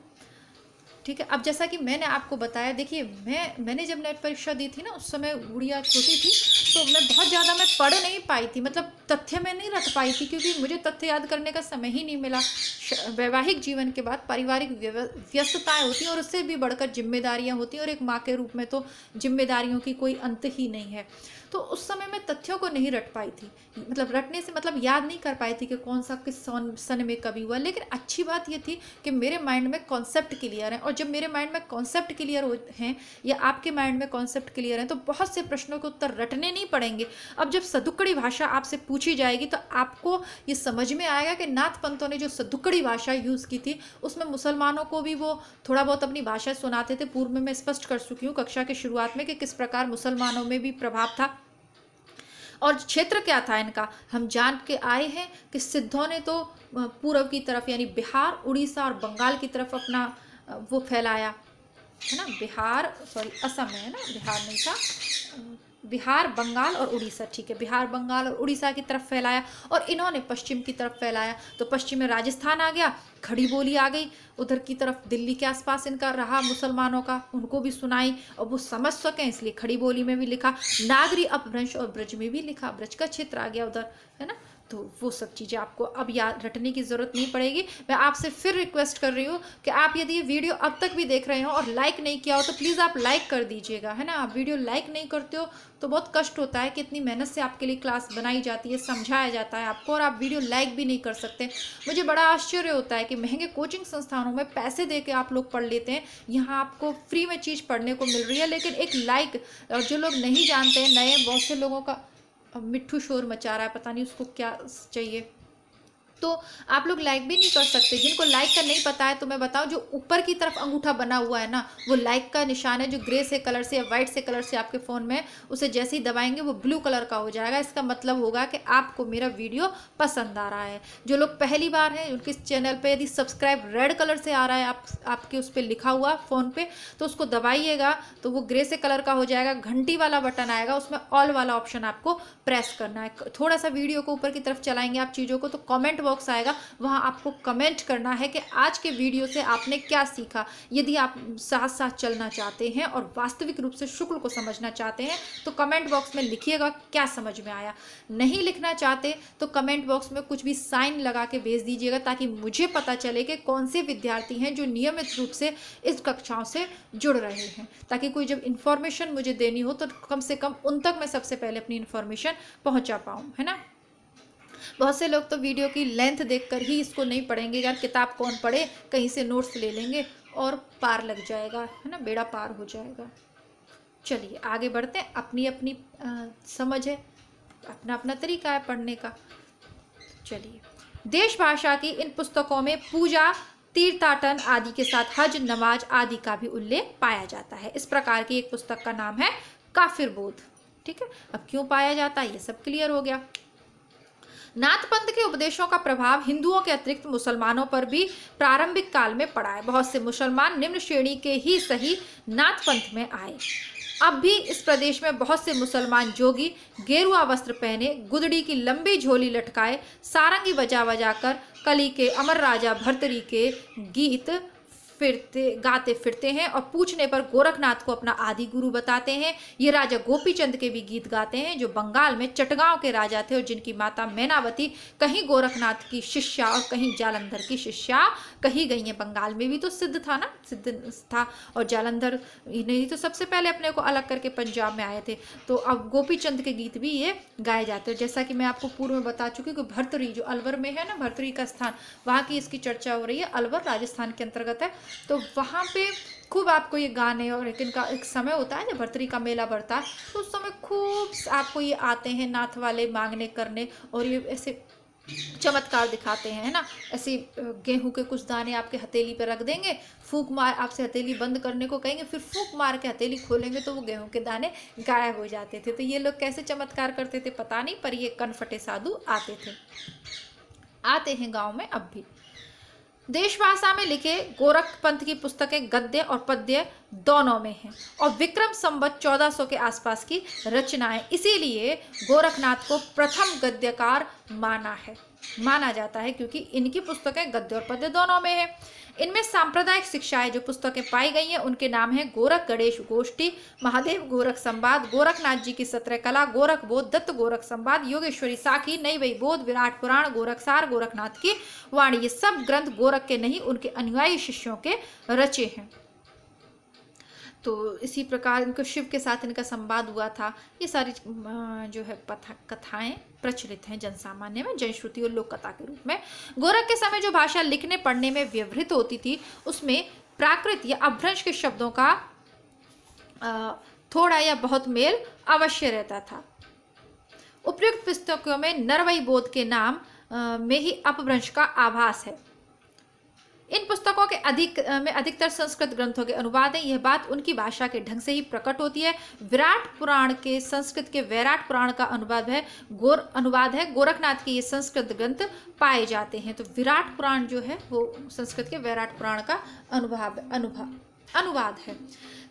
ठीक है अब जैसा कि मैंने आपको बताया देखिए मैं मैंने जब नेट परीक्षा दी थी ना उस समय गुड़िया छोटी थी तो मैं बहुत ज़्यादा मैं पढ़ नहीं पाई थी मतलब तथ्य मैं नहीं रख पाई थी क्योंकि मुझे तथ्य याद करने का समय ही नहीं मिला वैवाहिक जीवन के बाद पारिवारिक व्यस्तताएँ होती हैं और उससे भी बढ़कर जिम्मेदारियाँ होती हैं और एक माँ के रूप में तो जिम्मेदारियों की कोई अंत ही नहीं है तो उस समय मैं तथ्यों को नहीं रट पाई थी मतलब रटने से मतलब याद नहीं कर पाई थी कि कौन सा किस सन सन में कभी हुआ लेकिन अच्छी बात यह थी कि मेरे माइंड में कॉन्सेप्ट क्लियर है और जब मेरे माइंड में कॉन्सेप्ट क्लियर हो हैं या आपके माइंड में कॉन्सेप्ट क्लियर हैं तो बहुत से प्रश्नों के उत्तर रटने नहीं पड़ेंगे अब जब सदुकड़ी भाषा आपसे पूछी जाएगी तो आपको ये समझ में आएगा कि नाथ पंतों ने जो सदुकड़ी भाषा यूज़ की थी उसमें मुसलमानों को भी वो थोड़ा बहुत अपनी भाषा सुनाते थे पूर्व में मैं स्पष्ट कर चुकी हूँ कक्षा के शुरुआत में कि किस प्रकार मुसलमानों में भी प्रभाव था और क्षेत्र क्या था इनका हम जान के आए हैं कि सिद्धों ने तो पूर्व की तरफ यानी बिहार उड़ीसा और बंगाल की तरफ अपना वो फैलाया है ना बिहार सॉरी असम है ना बिहार नहीं था बिहार बंगाल और उड़ीसा ठीक है बिहार बंगाल और उड़ीसा की तरफ फैलाया और इन्होंने पश्चिम की तरफ फैलाया तो पश्चिम में राजस्थान आ गया खड़ी बोली आ गई उधर की तरफ दिल्ली के आसपास इनका रहा मुसलमानों का उनको भी सुनाई और वो समझ सकें इसलिए खड़ी बोली में भी लिखा नागरी अपभ्रंश और ब्रज में भी लिखा ब्रज का क्षेत्र आ गया उधर है ना तो वो सब चीज़ें आपको अब याद रटने की ज़रूरत नहीं पड़ेगी मैं आपसे फिर रिक्वेस्ट कर रही हूँ कि आप यदि ये वीडियो अब तक भी देख रहे हो और लाइक नहीं किया हो तो प्लीज़ आप लाइक कर दीजिएगा है ना आप वीडियो लाइक नहीं करते हो तो बहुत कष्ट होता है कि इतनी मेहनत से आपके लिए क्लास बनाई जाती है समझाया जाता है आपको और आप वीडियो लाइक भी नहीं कर सकते मुझे बड़ा आश्चर्य होता है कि महंगे कोचिंग संस्थानों में पैसे दे के आप लोग पढ़ लेते हैं यहाँ आपको फ्री में चीज़ पढ़ने को मिल रही है लेकिन एक लाइक और जो लोग नहीं जानते नए बहुत से लोगों का मिट्ठू शोर मचा रहा है पता नहीं उसको क्या चाहिए तो आप लोग लाइक भी नहीं कर सकते जिनको लाइक का नहीं पता है तो मैं बताऊँ जो ऊपर की तरफ अंगूठा बना हुआ है ना वो लाइक का निशान है जो ग्रे से कलर से या वाइट से कलर से आपके फ़ोन में उसे जैसे ही दबाएंगे वो ब्लू कलर का हो जाएगा इसका मतलब होगा कि आपको मेरा वीडियो पसंद आ रहा है जो लोग पहली बार हैं उनके चैनल पर यदि सब्सक्राइब रेड कलर से आ रहा है आप आपके उस पर लिखा हुआ फ़ोन पर तो उसको दबाइएगा तो वो ग्रे से कलर का हो जाएगा घंटी वाला बटन आएगा उसमें ऑल वाला ऑप्शन आपको प्रेस करना है थोड़ा सा वीडियो को ऊपर की तरफ चलाएंगे आप चीज़ों को तो कॉमेंट बॉक्स बॉक्स आएगा वहाँ आपको कमेंट करना है कि आज के वीडियो से आपने क्या सीखा यदि आप साथ साथ चलना चाहते हैं और वास्तविक रूप से शुक्ल को समझना चाहते हैं तो कमेंट बॉक्स में लिखिएगा क्या समझ में आया नहीं लिखना चाहते तो कमेंट बॉक्स में कुछ भी साइन लगा के भेज दीजिएगा ताकि मुझे पता चले कि कौन से विद्यार्थी हैं जो नियमित रूप से इस कक्षाओं से जुड़ रहे हैं ताकि कोई जब इन्फॉर्मेशन मुझे देनी हो तो कम से कम उन तक मैं सबसे पहले अपनी इन्फॉर्मेशन पहुंचा पाऊँ है ना बहुत से लोग तो वीडियो की लेंथ देखकर ही इसको नहीं पढ़ेंगे यार किताब कौन पढ़े कहीं से नोट्स ले लेंगे और पार लग जाएगा है ना बेड़ा पार हो जाएगा चलिए आगे बढ़ते हैं अपनी अपनी आ, समझ है अपना अपना तरीका है पढ़ने का चलिए देश भाषा की इन पुस्तकों में पूजा तीर्थाटन आदि के साथ हज नमाज आदि का भी उल्लेख पाया जाता है इस प्रकार की एक पुस्तक का नाम है काफिर बोध ठीक है अब क्यों पाया जाता है ये सब क्लियर हो गया नाथ पंथ के उपदेशों का प्रभाव हिंदुओं के अतिरिक्त मुसलमानों पर भी प्रारंभिक काल में पड़ा है बहुत से मुसलमान निम्न श्रेणी के ही सही नाथ पंथ में आए अब भी इस प्रदेश में बहुत से मुसलमान जोगी गेरुआ वस्त्र पहने गुदड़ी की लंबी झोली लटकाए सारंगी बजा बजा कर कली के अमर राजा भरतरी के गीत फिरते गाते फिरते हैं और पूछने पर गोरखनाथ को अपना आदि गुरु बताते हैं ये राजा गोपीचंद के भी गीत गाते हैं जो बंगाल में चटगांव के राजा थे और जिनकी माता मैनावती कहीं गोरखनाथ की शिष्या और कहीं जालंधर की शिष्या कही गई हैं बंगाल में भी तो सिद्ध था ना सिद्ध था और जालंधर नहीं तो सबसे पहले अपने को अलग करके पंजाब में आए थे तो अब गोपीचंद के गीत भी ये गाए जाते हैं जैसा कि मैं आपको पूर्व में बता चुकी हूँ कि भरतरी जो अलवर में है ना भरतरी का स्थान वहाँ की इसकी चर्चा हो रही है अलवर राजस्थान के अंतर्गत है तो वहाँ पे खूब आपको ये गाने और लेकिन इनका एक समय होता है जब भर्तरी का मेला भरता है तो उस समय खूब आपको ये आते हैं नाथ वाले मांगने करने और ये ऐसे चमत्कार दिखाते हैं है ना ऐसे गेहूं के कुछ दाने आपके हथेली पर रख देंगे फूक मार आपसे हथेली बंद करने को कहेंगे फिर फूक मार के हथेली खोलेंगे तो वो गेहूं के दाने गायब हो जाते थे तो ये लोग कैसे चमत्कार करते थे पता नहीं पर ये कनफटे साधु आते थे आते हैं गांव में अब भी देश भाषा में लिखे गोरख पंथ की पुस्तकें गद्य और पद्य दोनों में हैं और विक्रम संबत 1400 के आसपास की रचनाएं इसीलिए गोरखनाथ को प्रथम गद्यकार माना है माना जाता है क्योंकि इनकी पुस्तकें गद्य और पद्य दोनों में है इनमें सांप्रदायिक शिक्षाएं जो पुस्तकें पाई गई हैं उनके नाम हैं गोरख गणेश गोष्ठी महादेव गोरख संवाद गोरखनाथ जी की सत्रह कला गोरख बोध दत्त गोरख संवाद योगेश्वरी साखी नई वही बोध विराट पुराण गोरखसार गोरखनाथ की वाणी ये सब ग्रंथ गोरख के नहीं उनके अनुयायी शिष्यों के रचे हैं तो इसी प्रकार इनको शिव के साथ इनका संवाद हुआ था ये सारी जो है कथाएं प्रचलित हैं जनसामान्य में जनश्रुति और लोक कथा के रूप में गोरख के समय जो भाषा लिखने पढ़ने में व्यवहित होती थी उसमें प्राकृत या अभ्रंश के शब्दों का थोड़ा या बहुत मेल अवश्य रहता था उपयुक्त पुस्तकों में नरवई बोध के नाम में ही अपभ्रंश का आभास है इन पुस्तकों के अधिक में अधिकतर संस्कृत ग्रंथों के अनुवाद हैं यह बात उनकी भाषा के ढंग से ही प्रकट होती है विराट पुराण के संस्कृत के वैराट पुराण का अनुवाद है गोर अनुवाद है गोरखनाथ के ये संस्कृत ग्रंथ पाए जाते हैं तो विराट पुराण जो है वो संस्कृत के वैराट पुराण का अनुवाद अनुभाव अनुवाद है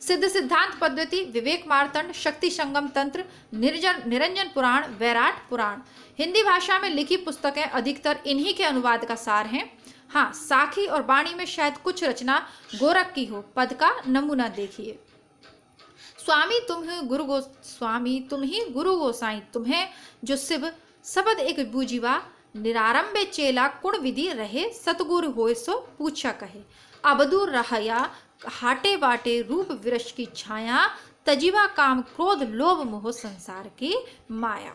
सिद्ध सिद्धांत पद्धति विवेक मारतंड शक्ति संगम तंत्र निर्जन निरंजन पुराण वैराट पुराण हिंदी भाषा में लिखी पुस्तकें अधिकतर इन्हीं के अनुवाद का सार हैं हाँ साखी और बाणी में शायद कुछ रचना गोरख की हो पद का नमूना देखिए स्वामी तुम ही गुरु गो स्वामी तुम ही गुरु गोसाई तुम्हें जो शिव सबद एक बूजीवा निरारंभे चेला कुण विधि रहे सतगुरु हो सो पूछा कहे अबदूर रहया हाटे बाटे रूप विरश की छाया तजीवा काम क्रोध लोभ मोह संसार की माया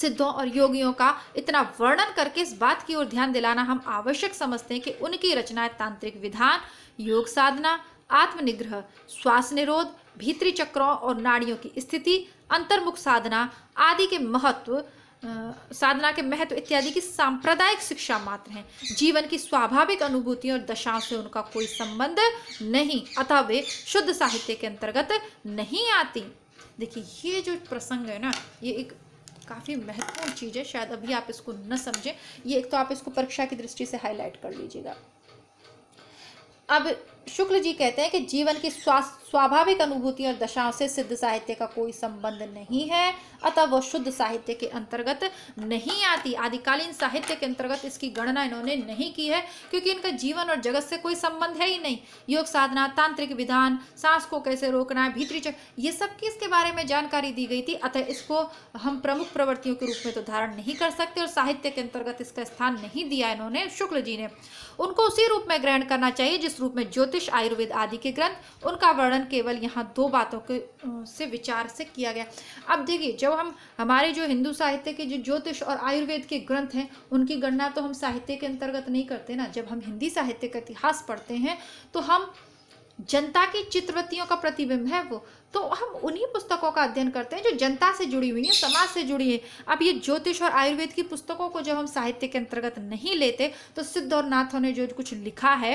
सिद्धों और योगियों का इतना वर्णन करके इस बात की ओर ध्यान दिलाना हम आवश्यक समझते हैं कि उनकी रचनाएं तांत्रिक विधान योग साधना आत्मनिग्रह श्वास निरोध भीतरी चक्रों और नाड़ियों की स्थिति अंतर्मुख साधना आदि के महत्व साधना के महत्व इत्यादि की सांप्रदायिक शिक्षा मात्र हैं जीवन की स्वाभाविक अनुभूतियों और दशाओं से उनका कोई संबंध नहीं अतः वे शुद्ध साहित्य के अंतर्गत नहीं आती देखिए ये जो प्रसंग है ना ये एक काफ़ी महत्वपूर्ण चीज़ है शायद अभी आप इसको न समझें ये एक तो आप इसको परीक्षा की दृष्टि से हाईलाइट कर लीजिएगा अब शुक्ल जी कहते हैं कि जीवन की स्वास्थ्य स्वाभाविक अनुभूति और दशाओं से सिद्ध साहित्य का कोई संबंध नहीं है अतः वह शुद्ध साहित्य के अंतर्गत नहीं आती आदिकालीन साहित्य के अंतर्गत इसकी गणना इन्होंने नहीं की है क्योंकि इनका जीवन और जगत से कोई संबंध है ही नहीं योग साधना तांत्रिक विधान सांस को कैसे रोकना है भीतरी चक्र ये सब की इसके बारे में जानकारी दी गई थी अतः इसको हम प्रमुख प्रवृत्तियों के रूप में तो धारण नहीं कर सकते और साहित्य के अंतर्गत इसका स्थान नहीं दिया इन्होंने शुक्ल जी ने उनको उसी रूप में ग्रहण करना चाहिए जिस रूप में ज्योतिष आयुर्वेद आदि के ग्रंथ उनका वर्णन वर्णन केवल यहाँ दो बातों के से विचार से किया गया अब देखिए जब हम हमारे जो हिंदू साहित्य के जो ज्योतिष और आयुर्वेद के ग्रंथ हैं उनकी गणना तो हम साहित्य के अंतर्गत नहीं करते ना जब हम हिंदी साहित्य का इतिहास पढ़ते हैं तो हम जनता की चित्रवृत्तियों का प्रतिबिंब है वो तो हम उन्हीं पुस्तकों का अध्ययन करते हैं जो जनता से जुड़ी हुई हैं समाज से जुड़ी हैं अब ये ज्योतिष और आयुर्वेद की पुस्तकों को जब हम साहित्य के अंतर्गत नहीं लेते तो सिद्ध और नाथों ने जो कुछ लिखा है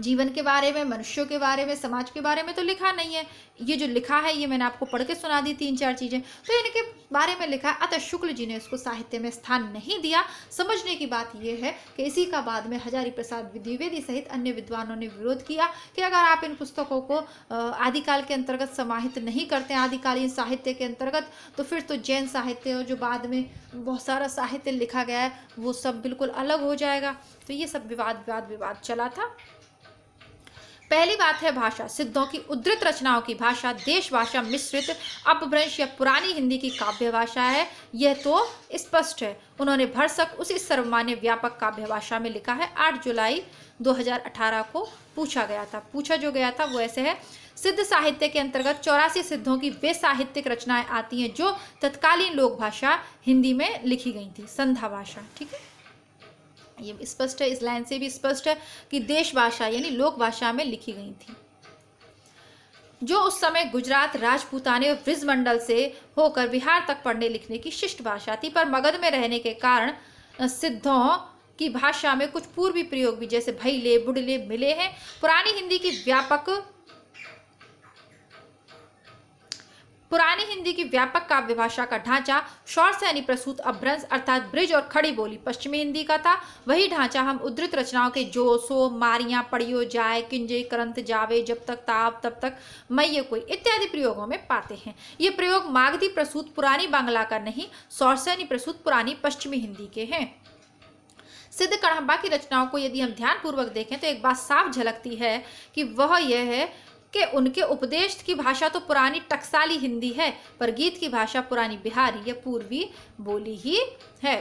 जीवन के बारे में मनुष्यों के बारे में समाज के बारे में तो लिखा नहीं है ये जो लिखा है ये मैंने आपको पढ़ के सुना दी तीन चार चीज़ें तो इनके बारे में लिखा है अतः शुक्ल जी ने इसको साहित्य में स्थान नहीं दिया समझने की बात यह है कि इसी का बाद में हजारी प्रसाद द्विवेदी सहित अन्य विद्वानों ने विरोध किया कि अगर आप इन पुस्तकों को आदिकाल के अंतर्गत समाहित नहीं करते आदिकालीन साहित्य के अंतर्गत तो फिर तो जैन साहित्य और जो बाद में बहुत सारा साहित्य लिखा गया है वो सब बिल्कुल अलग हो जाएगा तो ये सब विवाद विवाद विवाद चला था पहली बात है भाषा सिद्धों की उद्धृत रचनाओं की भाषा देश भाषा मिश्रित अपभ्रंश या पुरानी हिंदी की काव्य भाषा है यह तो स्पष्ट है उन्होंने भरसक उसी सर्वमान्य व्यापक काव्य भाषा में लिखा है 8 जुलाई 2018 को पूछा गया था पूछा जो गया था वो ऐसे है सिद्ध साहित्य के अंतर्गत चौरासी सिद्धों की वे साहित्यिक रचनाएं आती हैं जो तत्कालीन लोक भाषा हिंदी में लिखी गई थी संध्या भाषा ठीक है ये स्पष्ट है इस लाइन से भी स्पष्ट है कि देश भाषा यानी लोक भाषा में लिखी गई थी जो उस समय गुजरात राजपूताने और ब्रिज मंडल से होकर बिहार तक पढ़ने लिखने की शिष्ट भाषा थी पर मगध में रहने के कारण सिद्धों की भाषा में कुछ पूर्वी प्रयोग भी जैसे भैले बुडले मिले हैं पुरानी हिंदी की व्यापक पुराने हिंदी की व्यापक काव्य भाषा का ढांचा शौर से सैनी प्रसूत अभ्रंश अर्थात ब्रिज और खड़ी बोली पश्चिमी हिंदी का था वही ढांचा हम उद्धृत रचनाओं के जो सो मारियां पड़ियो जाए किंजे करंत जावे जब तक ताप तब तक मैय कोई इत्यादि प्रयोगों में पाते हैं ये प्रयोग मागधी प्रसूत पुरानी बांग्ला का नहीं शौर से सैनी प्रसूत पुरानी पश्चिमी हिंदी के हैं सिद्ध कड़ाबा की रचनाओं को यदि हम ध्यानपूर्वक देखें तो एक बात साफ झलकती है कि वह यह है कि उनके उपदेश की भाषा तो पुरानी टकसाली हिंदी है पर गीत की भाषा पुरानी बिहारी या पूर्वी बोली ही है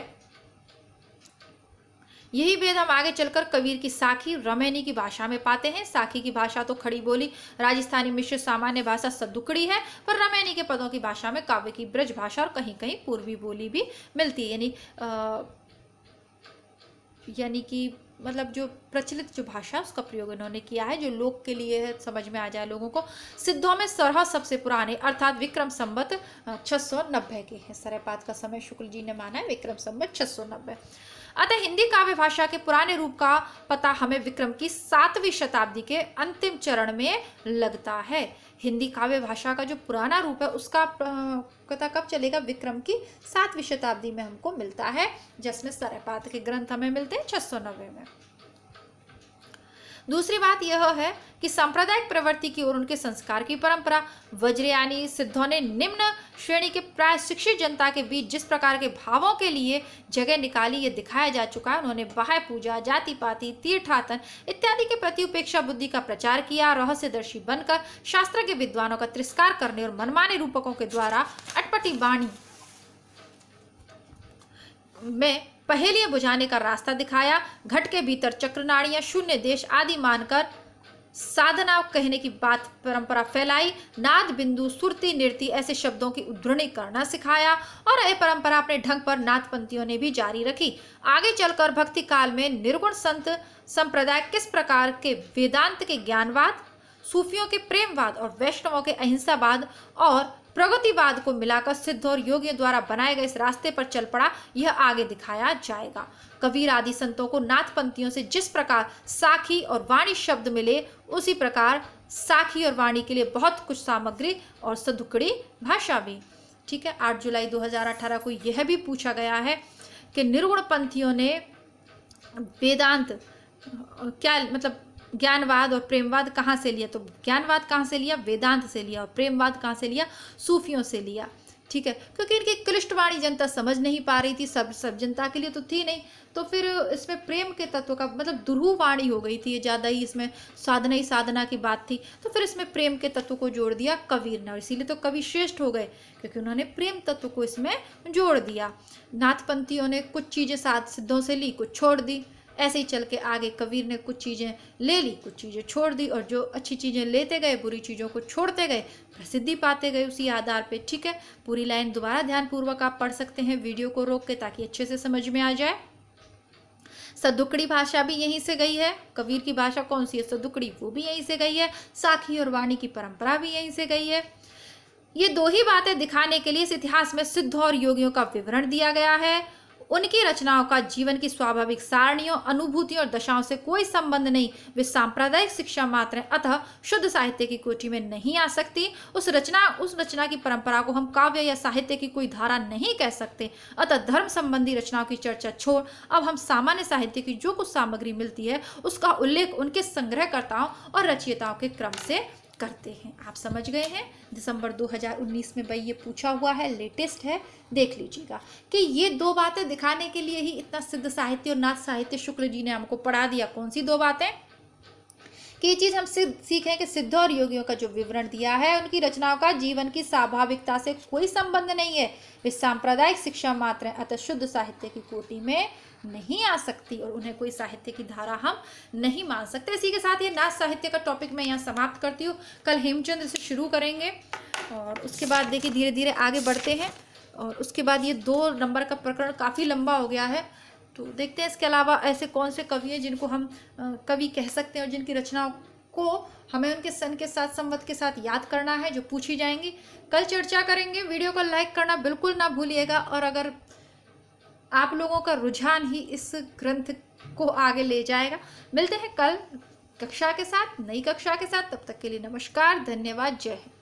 यही भेद हम आगे चलकर कबीर की साखी रमैनी की भाषा में पाते हैं साखी की भाषा तो खड़ी बोली राजस्थानी मिश्र सामान्य भाषा सदुकड़ी है पर रमैनी के पदों की भाषा में काव्य की ब्रज भाषा और कहीं कहीं पूर्वी बोली भी मिलती है यानी यानी कि मतलब जो प्रचलित जो भाषा उसका प्रयोग इन्होंने किया है जो लोक के लिए समझ में आ जाए लोगों को सिद्धों में सरह सबसे पुराने अर्थात विक्रम संबत नब्बे के हैं सरहपात का समय शुक्ल जी ने माना है विक्रम संबत नब्बे अतः हिंदी काव्य भाषा के पुराने रूप का पता हमें विक्रम की सातवीं शताब्दी के अंतिम चरण में लगता है हिंदी काव्य भाषा का जो पुराना रूप है उसका कथा कब चलेगा विक्रम की सातवीं शताब्दी में हमको मिलता है जिसमें सरपात के ग्रंथ हमें मिलते हैं छः में दूसरी बात यह है कि सांप्रदायिक प्रवृत्ति की ओर उनके संस्कार की परंपरा वज्रयानी सिद्धों ने निम्न श्रेणी के प्राय शिक्षित जनता के बीच जिस प्रकार के भावों के लिए जगह निकाली ये दिखाया जा चुका है उन्होंने बाह्य पूजा जाति पाति तीर्थातन इत्यादि के प्रति उपेक्षा बुद्धि का प्रचार किया रहस्यदर्शी बनकर शास्त्र के विद्वानों का तिरस्कार करने और मनमाने रूपकों के द्वारा अटपटी वाणी में पहेलियां बुझाने का रास्ता दिखाया घट के भीतर चक्रनाड़ियां शून्य देश आदि मानकर साधना कहने की बात परंपरा फैलाई नाद बिंदु सुरती नृत्य ऐसे शब्दों की उद्धृणी करना सिखाया और यह परंपरा अपने ढंग पर नाथपंथियों ने भी जारी रखी आगे चलकर भक्ति काल में निर्गुण संत संप्रदाय किस प्रकार के वेदांत के ज्ञानवाद सूफियों के प्रेमवाद और वैष्णवों के अहिंसावाद और प्रगतिवाद को मिलाकर सिद्ध और योग्य द्वारा बनाए गए इस रास्ते पर चल पड़ा यह आगे दिखाया जाएगा कबीर आदि संतों को नाथपंथियों से जिस प्रकार साखी और वाणी शब्द मिले उसी प्रकार साखी और वाणी के लिए बहुत कुछ सामग्री और सदुकड़ी भाषा भी ठीक है आठ जुलाई दो को यह भी पूछा गया है कि निर्गुण पंथियों ने वेदांत क्या मतलब ज्ञानवाद और प्रेमवाद कहाँ से लिया तो ज्ञानवाद कहाँ से लिया वेदांत से लिया और प्रेमवाद कहाँ से लिया सूफियों से लिया ठीक है क्योंकि इनकी क्लिष्टवाणी जनता समझ नहीं पा रही थी सब सब जनता के लिए तो थी नहीं तो फिर इसमें प्रेम के तत्व का मतलब दुरुवाणी हो गई थी ये ज़्यादा ही इसमें साधना ही साधना की बात थी तो फिर इसमें प्रेम के तत्व को जोड़ दिया कबीर ने और इसीलिए तो कवि श्रेष्ठ हो गए क्योंकि उन्होंने प्रेम तत्व को इसमें जोड़ दिया नाथपंथियों ने कुछ चीज़ें साध सिद्धों से ली कुछ छोड़ दी ऐसे ही चल के आगे कबीर ने कुछ चीज़ें ले ली कुछ चीज़ें छोड़ दी और जो अच्छी चीज़ें लेते गए बुरी चीज़ों को छोड़ते गए प्रसिद्धि पाते गए उसी आधार पे ठीक है पूरी लाइन दोबारा ध्यानपूर्वक आप पढ़ सकते हैं वीडियो को रोक के ताकि अच्छे से समझ में आ जाए सदुकड़ी भाषा भी यहीं से गई है कबीर की भाषा कौन सी है सदुकड़ी वो भी यहीं से गई है साखी और वाणी की परंपरा भी यहीं से गई है ये दो ही बातें दिखाने के लिए इस इतिहास में सिद्ध और योगियों का विवरण दिया गया है उनकी रचनाओं का जीवन की स्वाभाविक सारणियों अनुभूतियों और दशाओं से कोई संबंध नहीं वे सांप्रदायिक शिक्षा मात्र अतः शुद्ध साहित्य की कोटि में नहीं आ सकती उस रचना उस रचना की परंपरा को हम काव्य या साहित्य की कोई धारा नहीं कह सकते अतः धर्म संबंधी रचनाओं की चर्चा छोड़ अब हम सामान्य साहित्य की जो कुछ सामग्री मिलती है उसका उल्लेख उनके संग्रहकर्ताओं और रचयिताओं के क्रम से करते हैं आप समझ गए हैं दिसंबर 2019 में भाई ये पूछा हुआ है लेटेस्ट है देख लीजिएगा कि ये दो बातें दिखाने के लिए ही इतना सिद्ध साहित्य और नाथ साहित्य शुक्ल जी ने हमको पढ़ा दिया कौन सी दो बातें कि ये चीज़ हम सीखें कि सिद्ध और योगियों का जो विवरण दिया है उनकी रचनाओं का जीवन की स्वाभाविकता से कोई संबंध नहीं है वे सांप्रदायिक शिक्षा मात्र है अतः शुद्ध साहित्य की कोटि में नहीं आ सकती और उन्हें कोई साहित्य की धारा हम नहीं मान सकते इसी के साथ ये नाच साहित्य का टॉपिक मैं यहाँ समाप्त करती हूँ कल हेमचंद से शुरू करेंगे और उसके बाद देखिए धीरे धीरे आगे बढ़ते हैं और उसके बाद ये दो नंबर का प्रकरण काफ़ी लंबा हो गया है तो देखते हैं इसके अलावा ऐसे कौन से कवि हैं जिनको हम कवि कह सकते हैं और जिनकी रचनाओं को हमें उनके सन के साथ संवत के साथ याद करना है जो पूछी जाएंगी कल चर्चा करेंगे वीडियो को लाइक करना बिल्कुल ना भूलिएगा और अगर आप लोगों का रुझान ही इस ग्रंथ को आगे ले जाएगा मिलते हैं कल कक्षा के साथ नई कक्षा के साथ तब तक के लिए नमस्कार धन्यवाद जय हिंद